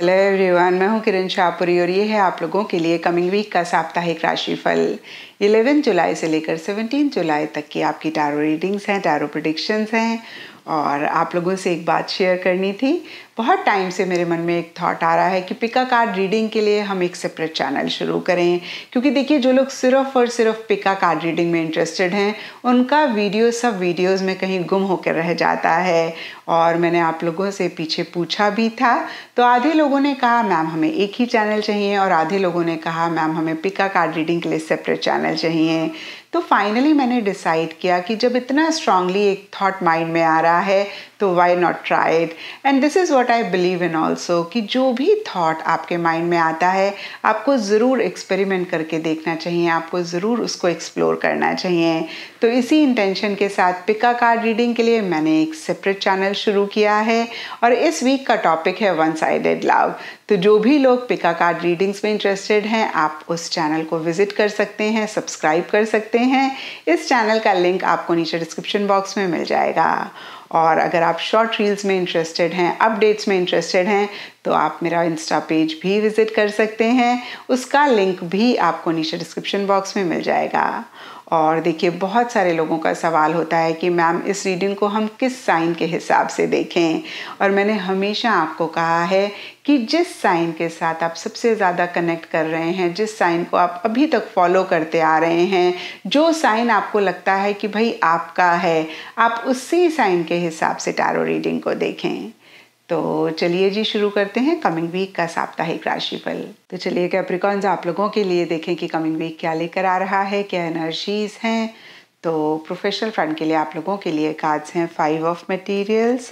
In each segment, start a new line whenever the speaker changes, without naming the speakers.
hello everyone मैं हूं किरण शाहपुरी और ये है आप लोगों के लिए कमिंग वीक का साप्ताहिक राशिफल 11 जुलाई से लेकर 17 जुलाई तक की आपकी टारो रीडिंग्स हैं टारो प्रोडिक्शंस हैं और आप लोगों से एक बात शेयर करनी थी बहुत टाइम से मेरे मन में एक थॉट आ रहा है कि पिका कार्ड रीडिंग के लिए हम एक सेपरेट चैनल शुरू करें क्योंकि देखिए जो लोग सिर्फ और सिर्फ पिका कार्ड रीडिंग में इंटरेस्टेड हैं उनका वीडियो सब वीडियोस में कहीं गुम होकर रह जाता है और मैंने आप लोगों से पीछे पूछा भी था तो आधे लोगों ने कहा मैम हमें एक ही चैनल चाहिए और आधे लोगों ने कहा मैम हमें पिका कार्ड रीडिंग के लिए सेपरेट चैनल चाहिए तो फाइनली मैंने डिसाइड किया कि जब इतना स्ट्रांगली एक थॉट माइंड में आ रहा है तो why not try it and this is what I believe in also कि जो भी थाट आपके माइंड में आता है आपको ज़रूर एक्सपेरिमेंट करके देखना चाहिए आपको ज़रूर उसको एक्सप्लोर करना चाहिए तो इसी इंटेंशन के साथ पिका कार्ड रीडिंग के लिए मैंने एक सेपरेट चैनल शुरू किया है और इस वीक का टॉपिक है वन साइडेड लव तो जो भी लोग पिका कार्ड रीडिंग्स में इंटरेस्टेड हैं आप उस चैनल को विजिट कर सकते हैं सब्सक्राइब कर सकते हैं इस चैनल का लिंक आपको नीचे डिस्क्रिप्शन बॉक्स में मिल जाएगा और अगर आप शॉर्ट रील्स में इंटरेस्टेड हैं अपडेट्स में इंटरेस्टेड हैं तो आप मेरा इंस्टा पेज भी विज़िट कर सकते हैं उसका लिंक भी आपको नीचे डिस्क्रिप्शन बॉक्स में मिल जाएगा और देखिए बहुत सारे लोगों का सवाल होता है कि मैम इस रीडिंग को हम किस साइन के हिसाब से देखें और मैंने हमेशा आपको कहा है कि जिस साइन के साथ आप सबसे ज़्यादा कनेक्ट कर रहे हैं जिस साइन को आप अभी तक फॉलो करते आ रहे हैं जो साइन आपको लगता है कि भाई आपका है आप उसी साइन के हिसाब से टैरो रीडिंग को देखें तो चलिए जी शुरू करते हैं कमिंग वीक का साप्ताहिक राशिफल तो चलिए कैप्रिकॉन्स आप लोगों के लिए देखें कि कमिंग वीक क्या लेकर आ रहा है क्या एनर्जीज हैं तो प्रोफेशनल फ्रंट के लिए आप लोगों के लिए कार्ड्स हैं five of materials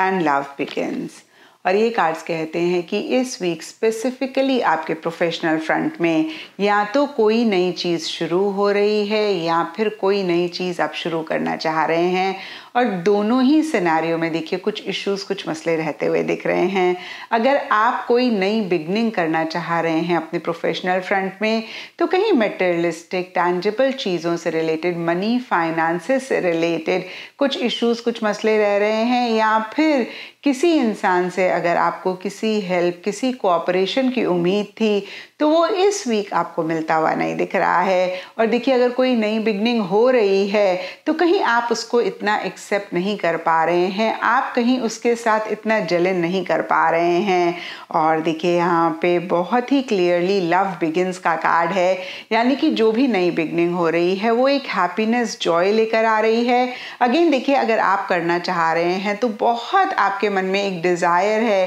and love begins और ये कार्ड्स कहते हैं कि इस वीक स्पेसिफिकली आपके प्रोफेशनल फ्रंट में या तो कोई नई चीज़ शुरू हो रही है या फिर कोई नई चीज़ आप शुरू करना चाह रहे हैं और दोनों ही सिनेरियो में देखिए कुछ इश्यूज कुछ मसले रहते हुए दिख रहे हैं अगर आप कोई नई बिगनिंग करना चाह रहे हैं अपने प्रोफेशनल फ्रंट में तो कहीं मेटेरियलिस्टिक टैंजिबल चीज़ों से रिलेटेड मनी फाइनेंसेस से रिलेटेड कुछ इश्यूज कुछ मसले रह रहे हैं या फिर किसी इंसान से अगर आपको किसी हेल्प किसी कोऑपरेशन की उम्मीद थी तो वो इस वीक आपको मिलता हुआ नहीं दिख रहा है और देखिए अगर कोई नई बिगनिंग हो रही है तो कहीं आप उसको इतना एक्सेप्ट नहीं कर पा रहे हैं आप कहीं उसके साथ इतना जलन नहीं कर पा रहे हैं और देखिए यहाँ पे बहुत ही क्लियरली लव बिगिनस का कार्ड है यानी कि जो भी नई बिगनिंग हो रही है वो एक हैप्पीनेस जॉय लेकर आ रही है अगेन देखिए अगर आप करना चाह रहे हैं तो बहुत आपके मन में एक डिज़ायर है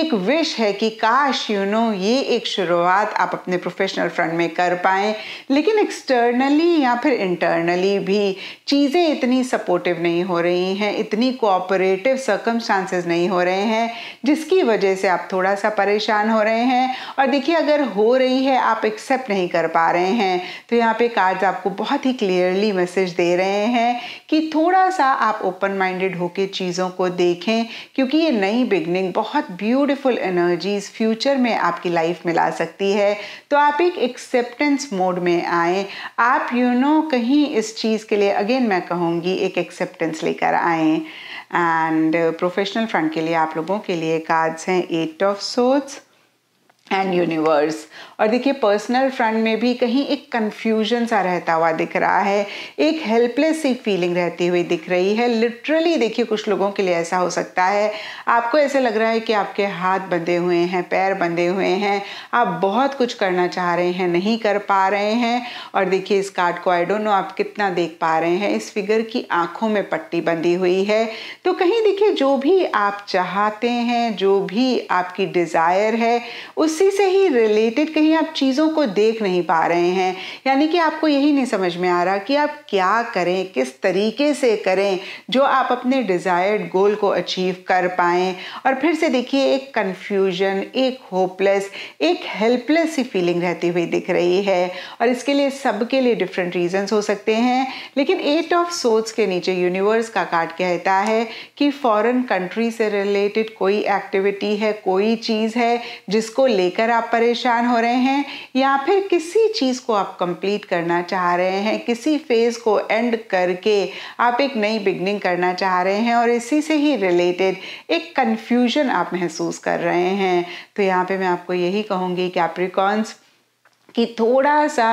एक विश है कि काश यू नो ये एक शुरुआत आप अपने प्रोफेशनल फ्रंट में कर पाएँ लेकिन एक्सटर्नली या फिर इंटरनली भी चीज़ें इतनी सपोर्टिव नहीं हो रही हैं इतनी कोऑपरेटिव सर्कमस्टांसेस नहीं हो रहे हैं जिसकी वजह से आप थोड़ा सा परेशान हो रहे हैं और देखिए अगर हो रही है आप एक्सेप्ट नहीं कर पा रहे हैं तो यहाँ पे कार्ड्स आपको बहुत ही क्लियरली मैसेज दे रहे हैं कि थोड़ा सा आप ओपन माइंडेड होकर चीज़ों को देखें क्योंकि ये नई बिगनिंग बहुत ब्यूटिफुल एनर्जीज फ्यूचर में आपकी लाइफ में ला सकती है तो आप एक एक्सेप्टेंस मोड में आए आप यू you नो know, कहीं इस चीज़ के लिए अगेन मैं कहूँगी एक एक्सेप्टेंस लेकर आए एंड प्रोफेशनल फ्रंट के लिए आप लोगों के लिए कार्ड्स हैं eight of swords and universe और देखिए पर्सनल फ्रंट में भी कहीं एक कन्फ्यूजन सा रहता हुआ दिख रहा है एक हेल्पलेस सी फीलिंग रहती हुई दिख रही है लिटरली देखिए कुछ लोगों के लिए ऐसा हो सकता है आपको ऐसे लग रहा है कि आपके हाथ बंधे हुए हैं पैर बंधे हुए हैं आप बहुत कुछ करना चाह रहे हैं नहीं कर पा रहे हैं और देखिए इस कार्ड को आई डोंट नो आप कितना देख पा रहे हैं इस फिगर की आंखों में पट्टी बंधी हुई है तो कहीं देखिए जो भी आप चाहते हैं जो भी आपकी डिज़ायर है उस उसी से ही रिलेटेड कहीं आप चीज़ों को देख नहीं पा रहे हैं यानी कि आपको यही नहीं समझ में आ रहा कि आप क्या करें किस तरीके से करें जो आप अपने डिज़ायर्ड गोल को अचीव कर पाएँ और फिर से देखिए एक कन्फ्यूजन एक होपलेस एक हेल्पलेस सी फीलिंग रहती हुई दिख रही है और इसके लिए सबके लिए डिफरेंट रीजन्स हो सकते हैं लेकिन एट ऑफ सोर्ट्स के नीचे यूनिवर्स का कार्ड कहता है कि फॉरेन कंट्री से रिलेटेड कोई एक्टिविटी है कोई चीज़ है जिसको ले लेकर आप परेशान हो रहे हैं या फिर किसी चीज़ को आप कंप्लीट करना चाह रहे हैं किसी फेज को एंड करके आप एक नई बिगनिंग करना चाह रहे हैं और इसी से ही रिलेटेड एक कन्फ्यूजन आप महसूस कर रहे हैं तो यहाँ पे मैं आपको यही कहूँगी कि आप रिकॉन्स कि थोड़ा सा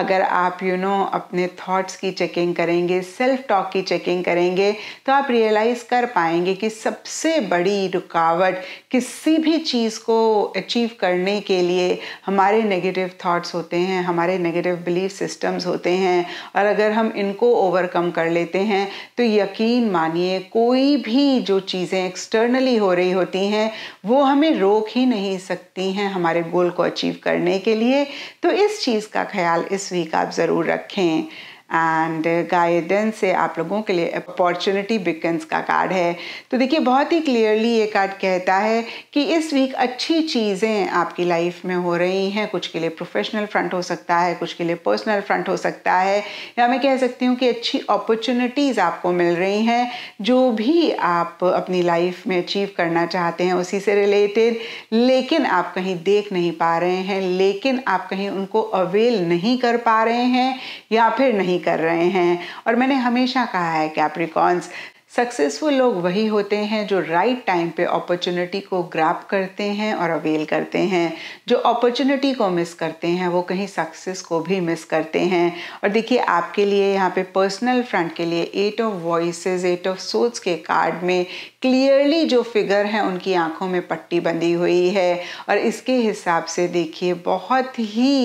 अगर आप यू you नो know, अपने थॉट्स की चेकिंग करेंगे सेल्फ टॉक की चेकिंग करेंगे तो आप रियलाइज़ कर पाएंगे कि सबसे बड़ी रुकावट किसी भी चीज़ को अचीव करने के लिए हमारे नेगेटिव थॉट्स होते हैं हमारे नेगेटिव बिलीफ सिस्टम्स होते हैं और अगर हम इनको ओवरकम कर लेते हैं तो यकीन मानिए कोई भी जो चीज़ें एक्सटर्नली हो रही होती हैं वो हमें रोक ही नहीं सकती हैं हमारे गोल को अचीव करने के लिए तो तो इस चीज़ का ख्याल इस वीक आप ज़रूर रखें एंड गाइडेंस uh, से आप लोगों के लिए अपॉर्चुनिटी बिकन्स का कार्ड है तो देखिए बहुत ही क्लियरली ये कार्ड कहता है कि इस वीक अच्छी चीज़ें आपकी लाइफ में हो रही हैं कुछ के लिए प्रोफेशनल फ्रंट हो सकता है कुछ के लिए पर्सनल फ्रंट हो सकता है या मैं कह सकती हूँ कि अच्छी अपॉर्चुनिटीज़ आपको मिल रही हैं जो भी आप अपनी लाइफ में अचीव करना चाहते हैं उसी से रिलेटेड लेकिन आप कहीं देख नहीं पा रहे हैं लेकिन आप कहीं उनको अवेल नहीं कर पा रहे हैं या फिर नहीं नहीं कर रहे हैं और मैंने हमेशा कहा है कैप्रिकॉन्स सक्सेसफुल लोग वही होते हैं जो राइट right टाइम पे अपॉर्चुनिटी को ग्रैप करते हैं और अवेल करते हैं जो अपॉर्चुनिटी को मिस करते हैं वो कहीं सक्सेस को भी मिस करते हैं और देखिए आपके लिए यहाँ पे पर्सनल फ्रंट के लिए eight of voices eight of सोच के कार्ड में क्लियरली जो फिगर है उनकी आंखों में पट्टी बंधी हुई है और इसके हिसाब से देखिए बहुत ही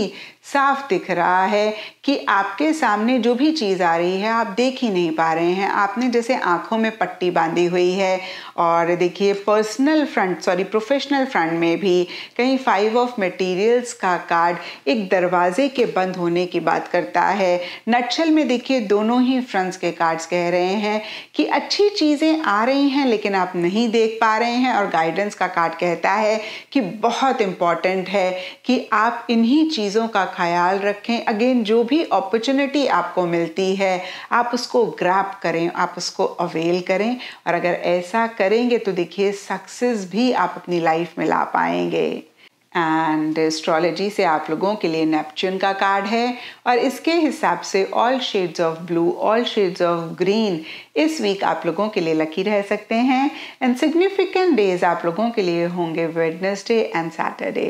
साफ दिख रहा है कि आपके सामने जो भी चीज़ आ रही है आप देख ही नहीं पा रहे हैं आपने जैसे आंखों में पट्टी बांधी हुई है और देखिए personal front sorry professional front में भी कहीं फाइव ऑफ मटेरियल्स का कार्ड एक दरवाजे के बंद होने की बात करता है नक्शल में देखिए दोनों ही फ्रंट्स के कार्ड्स कह रहे हैं कि अच्छी चीज़ें आ रही हैं लेकिन आप नहीं देख पा रहे हैं और गाइडेंस का कार्ड कहता है कि बहुत इम्पॉर्टेंट है कि आप इन्हीं चीज़ों का ख्याल रखें अगेन जो भी अपॉर्चुनिटी आपको मिलती है आप उसको ग्रैप करें आप उसको अवेल करें और अगर ऐसा करेंगे तो देखिए सक्सेस भी आप अपनी लाइफ में ला पाएंगे एंड एस्ट्रोलॉजी से आप लोगों के लिए नेपच्यून का कार्ड है और इसके हिसाब से all shades of blue all shades of green इस वीक आप लोगों के लिए लकी रह सकते हैं एंड सिग्निफिकेंट डेज आप लोगों के लिए होंगे वेडनेसडे एंड सैटरडे